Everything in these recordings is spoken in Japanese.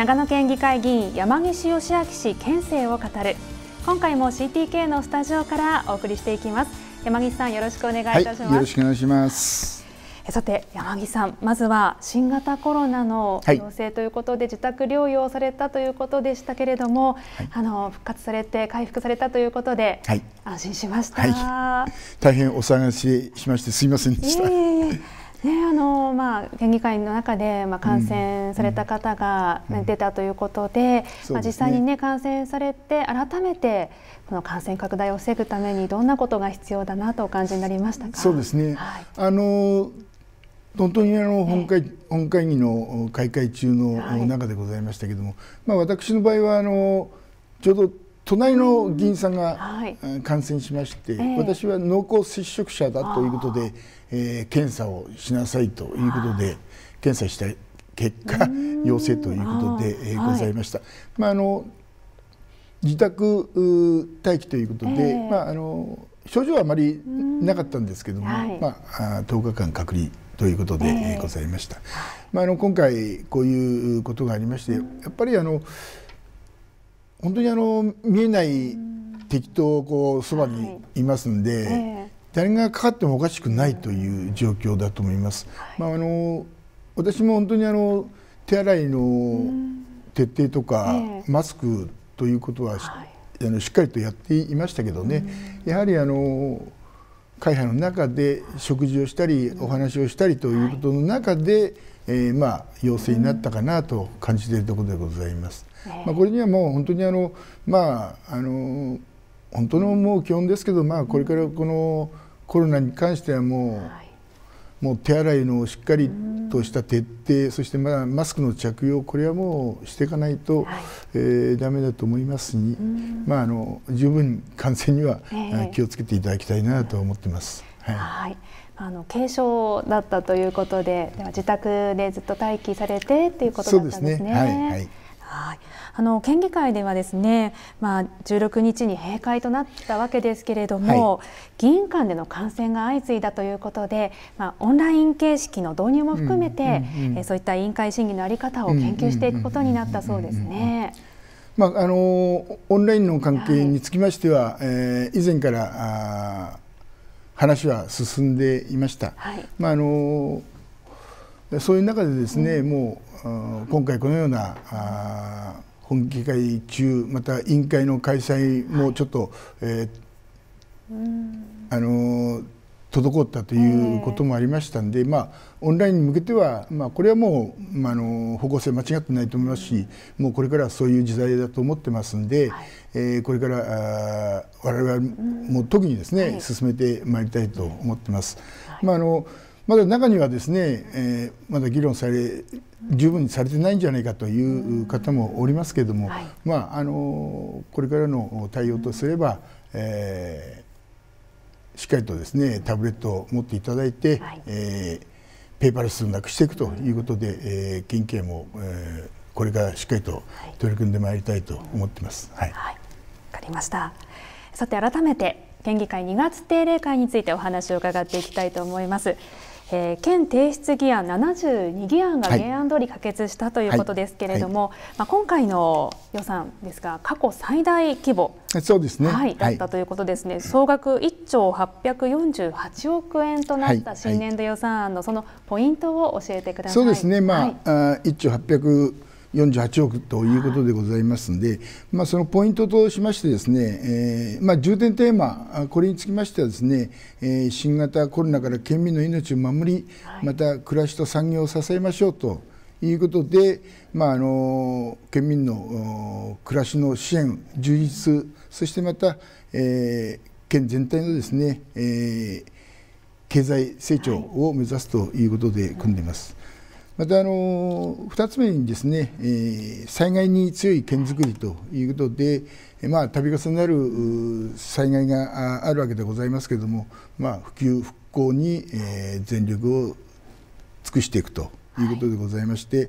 長野県議会議員山岸義明氏県政を語る今回も CTK のスタジオからお送りしていきます山岸さんよろしくお願いいたします、はい、よろしくお願いしますさて山岸さんまずは新型コロナの陽性ということで、自宅療養されたということでしたけれども、はい、あの復活されて回復されたということで、安心しました、大変お騒がせしましてすみませんでした、えいまあ、県議会の中で、まあ、感染された方が出たということで,、まあ、実際に、ね、感染されて改めてこの感染拡大を防ぐためにどんなことが必要だなとお感じになりましたかそうですね、はい、あの本当にあの本会、本会議の開会中の中でございましたけれども、はい、まあ、私の場合はあのちょうど隣の議員さんが感染しまして、はい私は濃厚接触者だということで、えー、検査をしなさいということで検査した結果陽性ということで、えー、ございました。はい、まああの自宅待機ということで、えー、まああの症状はあまりなかったんですけども、はい、まあ10日間隔離ということで、えございました。まああの今回こういうことがありまして、やっぱりあの、本当にあの見えない敵とこうそばにいますんで、はいえー、誰がかかってもおかしくないという状況だと思います。はい、まああの私も本当にあの手洗いの徹底とか、えー、マスクということは、はい、あのしっかりとやっていましたけどね、やはりあの会派の中で食事をしたりお話をしたりということの中で、えー、まあ陽性になったかなと感じているところでございます。まあ、これにはもう本当にあのまああの本当のもう基本ですけど、まあ、これからこのコロナに関してはもう、もう手洗いのしっかりとした徹底そしてまあマスクの着用これはもうしていかないと、はいえー、ダメだと思いますに、まあ、あの十分感染には、気をつけていただきたいなと思ってます。はい、はいあの軽症だったということで、では自宅でずっと待機されてっていうことだったんですね。そうですねはい、はいはい、あの県議会ではですね、まあ、16日に閉会となったわけですけれども、はい、議員間での感染が相次いだということで、まあ、オンライン形式の導入も含めて、うんうん、えそういった委員会審議の在り方を研究していくことになったそうですね。まあ、あのオンラインの関係につきましては、はい、えー、以前から話は進んでいました。はい、まああのそういう中でですね、もう今回このような本議会中また委員会の開催もちょっと、はい、えー、あの滞ったということもありましたんで、まあ、オンラインに向けては、まあ、これはもう、まあ、あの方向性間違ってないと思いますしもうこれからそういう時代だと思ってますんで、はい、えー、これからあ我々も特にですね、はい、進めてまいりたいと思ってます。はい、まああのまだ中にはですね、えー、まだ議論され十分にされてないんじゃないかという方もおりますけれども、はい、まああのこれからの対応とすれば、えー、しっかりとですねタブレットを持っていただいて、はい、えー、ペーパーレスをなくしていくということで、えー、県警も、えー、これからしっかりと取り組んでまいりたいと思ってます。はい。はい、かりました。さて改めて県議会2月定例会についてお話を伺っていきたいと思います。えー、県提出議案72議案が原案通り可決したということですけれども、はいはい、まあ、今回の予算ですが過去最大規模そうですね、はい、だったということですね、総額1兆848億円となった新年度予算案のそのポイントを教えてください。そうですね、まあ、はい、1兆8 48億ということでございますので、まあ、そのポイントとしましてですね、えーまあ、重点テーマ、これにつきましてはですね、えー、新型コロナから県民の命を守り、また暮らしと産業を支えましょうということで、まあ、あの県民の暮らしの支援、充実、そしてまた、えー、県全体のですね、えー、経済成長を目指すということで組んでいます。またあの2つ目にですね、えー、災害に強い県づくりということで、まあ、度重なる災害があるわけでございますけれども、まあ、普及復興に、えー、全力を尽くしていくということでございまして、はい、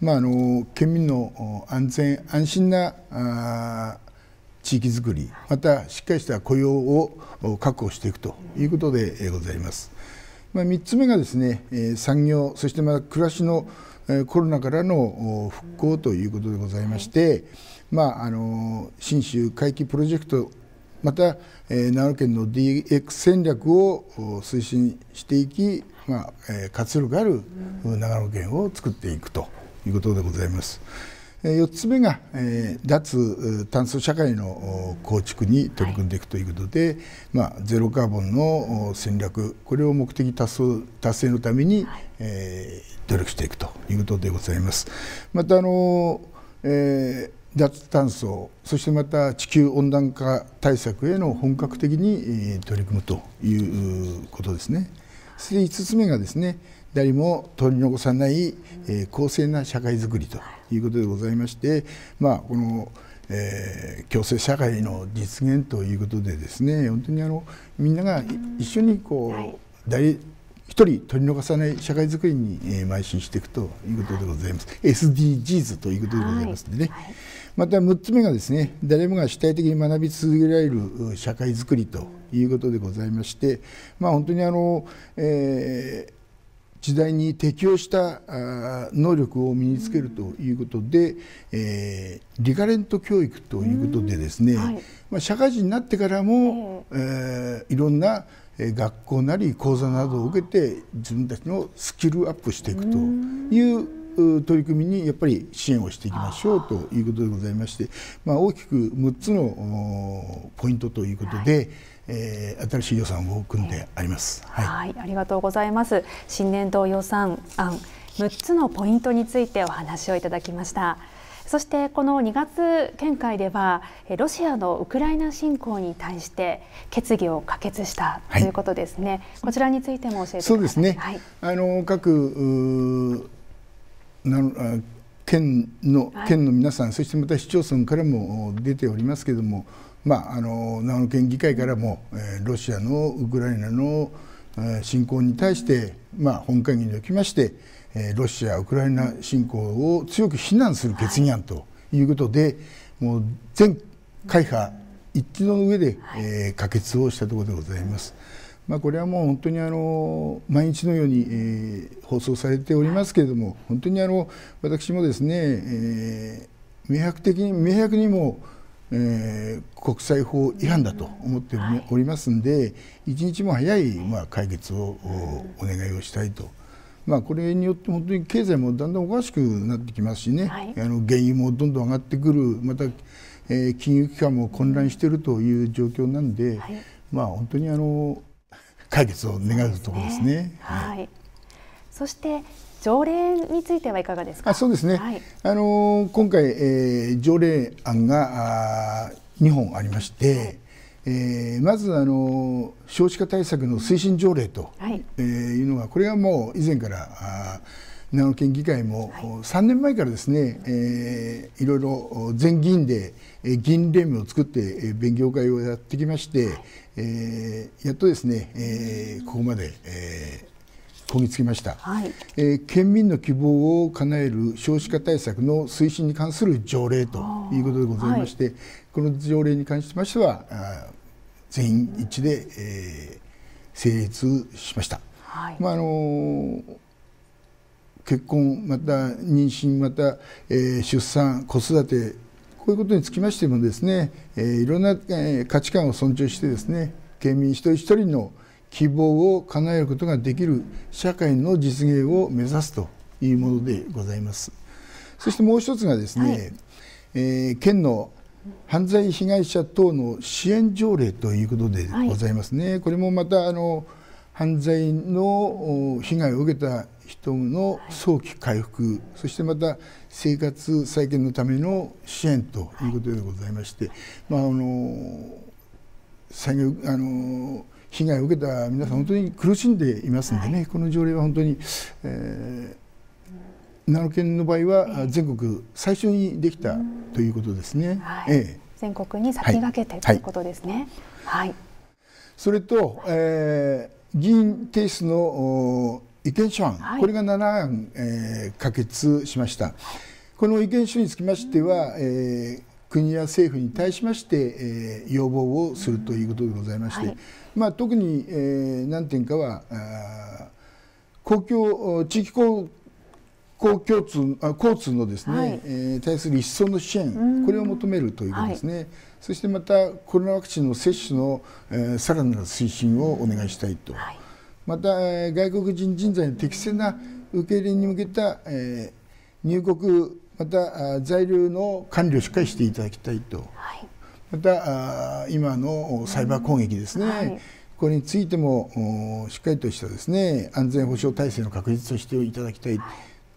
まあ、あの県民の安全安心な地域づくりまたしっかりした雇用を確保していくということでございます。まあ、3つ目がですね、えー、産業そしてまた暮らしのコロナからの復興ということでございまして、はい、まあ、あの信州回帰プロジェクトまた、えー、長野県の DX 戦略を推進していき、まあえー、活力ある長野県を作っていくということでございます。4つ目が、脱炭素社会の構築に取り組んでいくということで、はい、まあ、ゼロカーボンの戦略これを目的達成のために、努力していくということでございます。またあの、えー脱炭素そしてまた地球温暖化対策への本格的に取り組むということですね。そして5つ目がですね誰も取り残さない、えー、公正な社会づくりということでございまして、まあ、この、えー、共生社会の実現ということでですね本当にあのみんなが一緒にこう、はい、一人取り残さない社会づくりに、えー、邁進していくということでございます、はい、SDGs ということでございますのでね、はいはい、また6つ目がですね誰もが主体的に学び続けられる社会づくりということでございましてまあ本当にあの、えー時代に適応した能力を身につけるということで、えー、リカレント教育ということでですね、はい、まあ、社会人になってからも、えー、いろんな学校なり講座などを受けて自分たちのスキルアップしていくという取り組みにやっぱり支援をしていきましょうということでございまして、まあ、大きく6つのポイントということで、はいえー、新しい予算を組んであります。はい、はい、ありがとうございます。新年度予算案6つのポイントについてお話をいただきました。そしてこの2月見解ではロシアのウクライナ侵攻に対して決議を可決したということですね。はい、こちらについても教えてください。そうですね。はい、あの各県の県の皆さん、はい、そしてまた市町村からも出ておりますけれどもまあ、あの長野県議会からも、えー、ロシアのウクライナの、えー、侵攻に対して、まあ、本会議におきまして、えー、ロシア・ウクライナ侵攻を強く非難する決議案ということで、はい、もう全会派一致の上で、はえー、可決をしたところでございます。まあ、これはもう本当にあの毎日のように、えー、放送されておりますけれども、本当にあの私もですね、えー、明白的に明白にもえー、国際法違反だと思っておりますので、一日も早い、まあ、解決をお願いをしたいと。まあ、これによって本当に経済もだんだんおかしくなってきますしね、はい、あの原油もどんどん上がってくる、また、えー、金融機関も混乱しているという状況なんで、はい、まあ、本当にあの解決を願うところですね。すねはい、はい、そして条例についてはいかがですか。そうですね。はい、あの今回、えー、条例案が二本ありまして。はい、えー、まずあの少子化対策の推進条例と、はい、えー、いうのがこれはもう以前からあ長野県議会も3年前からですね、はいえー、いろいろ全議員で議員連盟を作って勉強会をやってきまして、はい、えー、やっとですね、えー、ここまで、えーこぎつきました、はい、えー、県民の希望を叶える少子化対策の推進に関する条例ということでございまして、はい、この条例に関しましてはあ全員一致で、えー、成立しました。はい、まああのー結婚また妊娠また、えー、出産子育てこういうことにつきましてもですね、えー、いろんな、えー、価値観を尊重してですね県民一人一人の、希望を叶えることができる社会の実現を目指すというものでございます。そしてもう一つがですね、はい、えー、県の犯罪被害者等の支援条例ということでございますね。はい、これもまたあの犯罪の被害を受けた人の早期回復、はい、そしてまた生活再建のための支援ということでございまして、はい、まああの災害あの被害を受けた皆さん本当に苦しんでいますのでね、はい、この条例は本当に、えー、奈良県の場合は全国最初にできたということですね。はいえー、全国に先駆けて、ということですね。はい、それと、えー、議員提出の意見書案、はい、これが7案、えー、可決しました。この意見書につきましては、えー、国や政府に対しまして、えー、要望をするということでございまして、はい、まあ、特に、えー、何点かは公共地域公公共通交通のですね、はい、えー、対する一層の支援これを求めるということですね、はい、そしてまたコロナワクチンの接種の、えー、さらなる推進をお願いしたいと、はい、また外国人人材の適正な受け入れに向けた、えー、入国また在留の管理をしっかりしていただきたいと。はいまた今のサイバー攻撃ですね、はい、これについてもしっかりとしたですね安全保障体制の確立としていただきたい。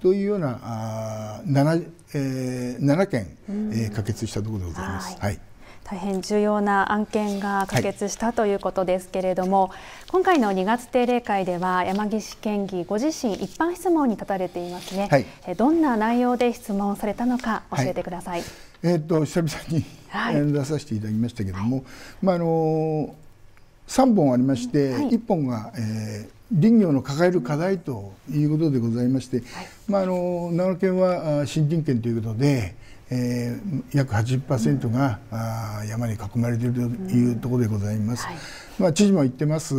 というようなあ 7,、えー、7件、えー、可決したところでございます。はい、はい大変重要な案件が可決したということですけれども、はい、今回の2月定例会では山岸県議ご自身一般質問に立たれていますね、はい、どんな内容で質問されたのか教えてください、はいえーと、久々に、はい、出させていただきましたけども、はい、まああの3本ありまして、はい、1本が、えー、林業の抱える課題ということでございまして、まあ、あの長野県は森林県ということで、えー、約80%が、うん、あ山に囲まれているというところでございます。うん、まあ、知事も言ってます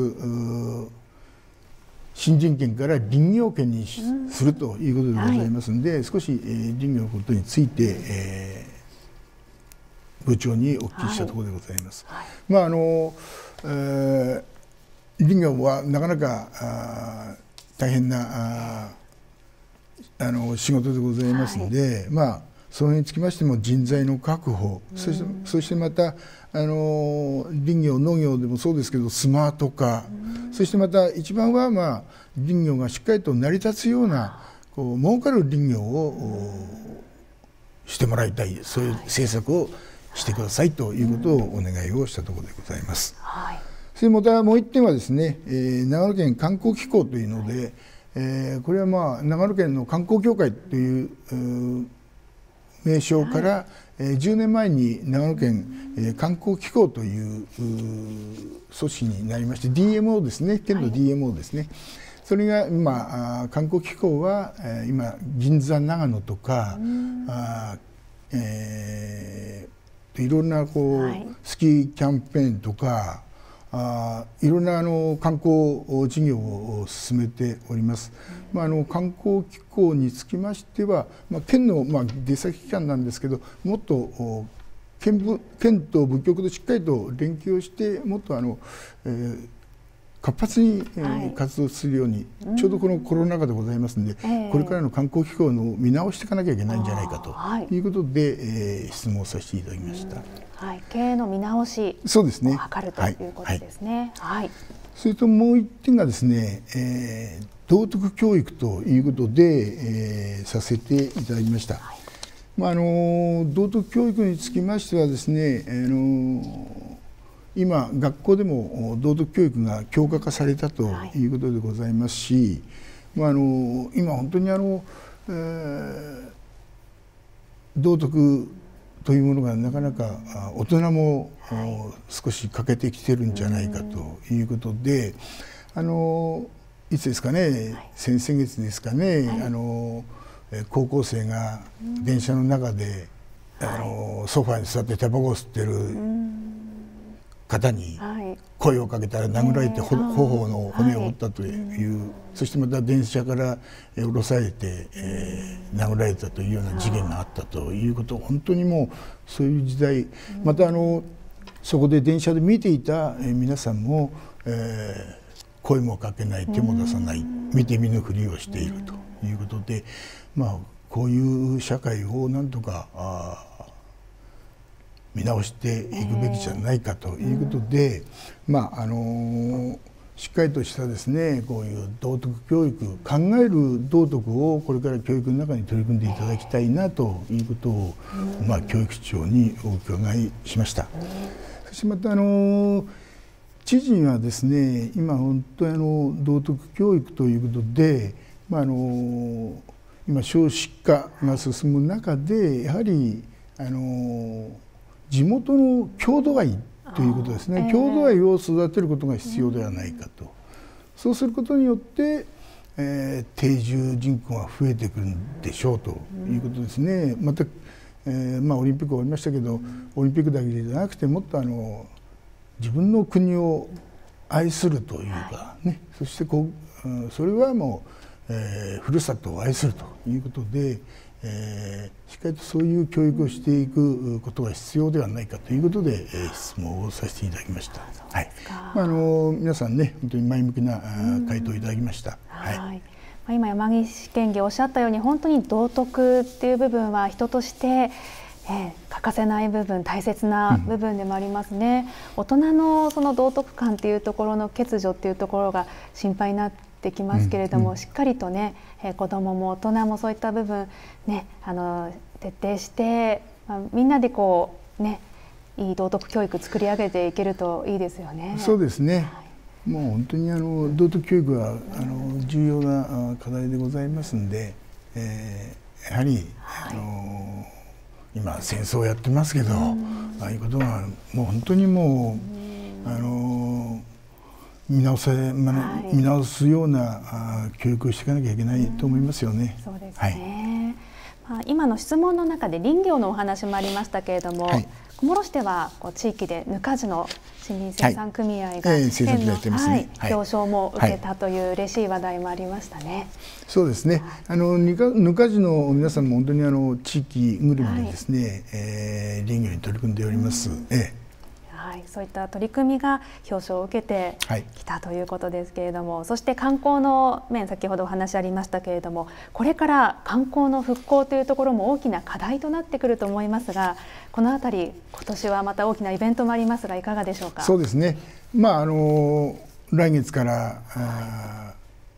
新人権から林業権にするということでございますので、うんはい、少し、えー、林業のことについて、え部長にお聞きしたところでございます。はい、まああの、えー、林業はなかなか大変なあの仕事でございますので、はい、まあそれにつきましても人材の確保、そしてそしてまたあの林業農業でもそうですけどスマート化、そしてまた一番は、まあ、林業がしっかりと成り立つようなこう儲かる林業を、してもらいたいそういう政策を、はいしてくださいということをお願いをしたところでございます。はい、それまたもう一点はですね、えー、長野県観光機構というので、えー、これはまあ長野県の観光協会という名称から、はい、えー、10年前に長野県、えー、観光機構というう組織になりまして DMO ですね県の DMO ですね、はい、それが今観光機構は、えー、今銀座長野とかあ、えーいろんなこう、はい、スキーキャンペーンとかあいろんなあの観光事業を進めております、まあ、あの観光機構につきましては、まあ、県の、まあ、出先機関なんですけどもっと県県と部局としっかりと連携をしてもっとあの、えー、活発に、活動するように、はい、ちょうどこのコロナ禍でございますので、うん、これからの観光機構の見直していかなきゃいけないんじゃないかと、い、うことで、えー、質問させていただきました、うん、はい、経営の見直しそうですね図るということですね。はい、はい、それともう一点がですね、えー、道徳教育ということで、えー、させていただきました。まああの道徳教育につきましてはですね、あの今学校でも道徳教育が強化化されたということでございますし、はい、まあ、あの今本当にあの、えー、道徳というものがなかなか大人も、はい、少し欠けてきてるんじゃないかということであのいつですかね、はい、先々月ですかね、あの高校生が電車の中で、あのソファに座ってタバコを吸ってる。方に声をかけたら殴られて頬の骨を折ったというそしてまた電車から降ろされて殴られたというような事件があったということ本当にもうそういう時代またあのそこで電車で見ていた皆さんも声もかけない手も出さない見て見ぬふりをしているということでまあこういう社会をなんとかあ見直していくべきじゃないかということで、まああのしっかりとしたですねこういう道徳教育考える道徳をこれから教育の中に取り組んでいただきたいなということを、まあ、教育長にお伺いしました。そしてまたあの知事はですね今本当にあの道徳教育ということで、まあ、あの今少子化が進む中でやはりあの地元の郷土愛ということですね、郷土愛を育てることが必要ではないかと、そうすることによって、えー、定住人口が増えてくるんでしょうということですね。また、えー、まあ、オリンピック終わりましたけどオリンピックだけじゃなくてもっとあの自分の国を愛するというかね、はい、そしてこう、うん、それはもう、えー、ふるさとを愛するということでえしっかりとそういう教育をしていくことが必要ではないかということで、えー、質問をさせていただきました。はい。まああの皆さんね本当に前向きな回答をいただきました。はい。まあ今山岸県議おっしゃったように本当に道徳っていう部分は人として。えー、欠かせない部分大切な部分でもありますね、うん、大人のその道徳観っていうところの欠如っていうところが心配になっできますけれども、うん、しっかりとね、えー、子どもも大人もそういった部分、ね、あの徹底して、まあ、みんなでこう、ね、いい道徳教育作り上げていけるといいですよね。そうですね、はい、もう本当にあの道徳教育はあの重要な課題でございますんで、えー、やはり、はい、あの今戦争をやってますけど、うん、ああいうことがもう本当にもう、うん、あの見直せ、まあ、はい、見直すような教育をしていかなきゃいけないと思いますよね。うん、そうですね、はい、まあ、今の質問の中で林業のお話もありましたけれども、はい、小諸市ではこう地域でぬかじの森林生産組合が、はいえーねはい、表彰も受けたという嬉しい話題もありましたね。はい、そうですね。あのぬかぬじの皆さんも本当にあの地域ぐるみでですね、はい、えー、林業に取り組んでおります。ええはい、そういった取り組みが表彰を受けてきたということですけれども、はい、そして観光の面先ほどお話ありましたけれどもこれから観光の復興というところも大きな課題となってくると思いますがこの辺り今年はまた大きなイベントもありますがいかがでしょうか。そうですね、まああの来月から、は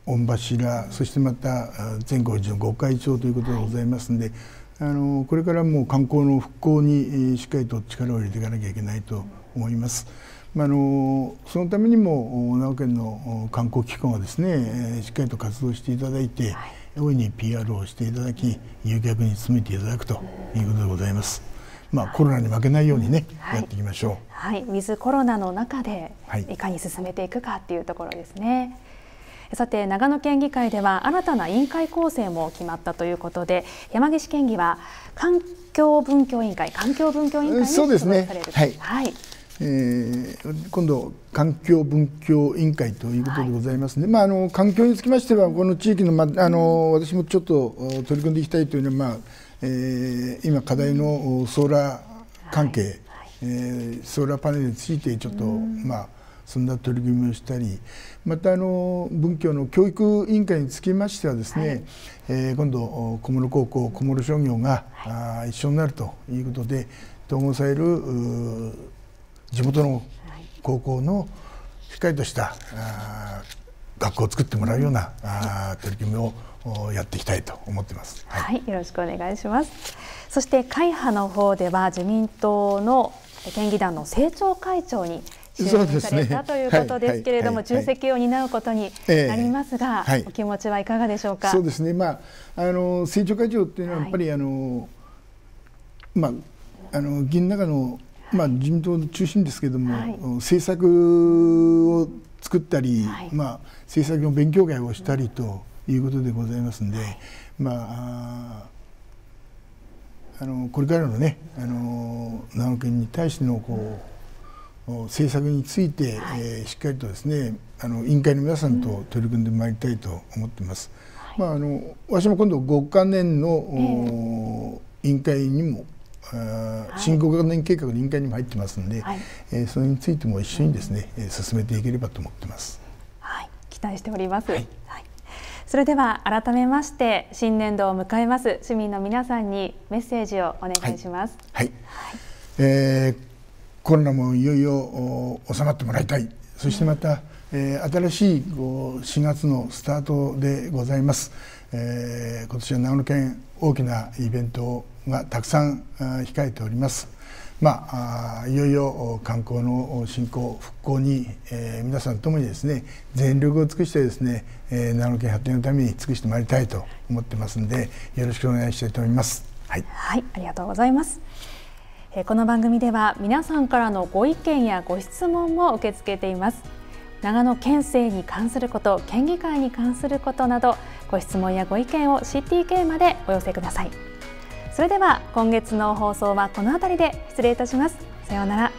い、御柱そしてまた全国寺の御開ということでございますので、はいあのこれからも観光の復興にしっかりと力を入れていかなきゃいけないと思います。まあのそのためにも長野県の観光機関はですねしっかりと活動していただいて、はい、大いに PR をしていただき誘客に努めていただくということでございます。まあ、コロナに負けないようにね、はい、やっていきましょう。はい、水コロナの中でいかに進めていくかっていうところですね。さて長野県議会では新たな委員会構成も決まったということで山岸県議は環境文教委員会環境文教委員会に所属される、そうですね、はい、はいえー、今度環境文教委員会ということでございますね、はい、まあ、あの環境につきましてはこの地域の,、ま、あの私もちょっと取り組んでいきたいというのは、まあえー、今課題のソーラー関係、はい、えー、ソーラーパネルについてちょっと、まあそんな取り組みをしたりまたあの文教の教育委員会につきましてはですね、はい、えー、今度小室高校小室商業が、はい、あ一緒になるということで統合される地元の高校のしっかりとした学校を作ってもらうような取り組みをやっていきたいと思ってます、はい、はい、よろしくお願いしますそして会派の方では自民党の県議団の政調会長に就任された、ということですけれども、重責を担うことになりますが、えーはい、お気持ちはいかがでしょうか。そうですね。まああの政調会長っていうのはやっぱり、はい、あのまああの議員の中のまあ、自民党中心ですけれども、はい、政策を作ったり、はい、まあ、政策の勉強会をしたりということでございますので、はい、まあ、あのこれからのねあの長野県に対してのこう、政策について、えー、しっかりとですねあの委員会の皆さんと取り組んでまいりたいと思ってます。まあ、あの私も今度5カ年の、えー、委員会にも新五関連計画の委員会にも入ってますので、はい、えー、それについても一緒にですね、うん、進めていければと思ってます。はい、期待しております。はい、はい、それでは改めまして新年度を迎えます市民の皆さんにメッセージをお願いします。はい、はい、えー、コロナもいよいよお収まってもらいたい。そしてまた、うえー、新しい4月のスタートでございます、えー、今年は長野県大きなイベントをがたくさん控えております。まあ、いよいよ観光の振興復興に、えー、皆さんともにですね全力を尽くしてですね、えー、長野県発展のために尽くしてまいりたいと思ってますんでよろしくお願いしたいと思います。はい、はい、ありがとうございます。えー、この番組では皆さんからのご意見やご質問も受け付けています。長野県政に関すること、県議会に関することなどご質問やご意見を CTK までお寄せください。それでは今月の放送はこの辺りで失礼いたしますさようなら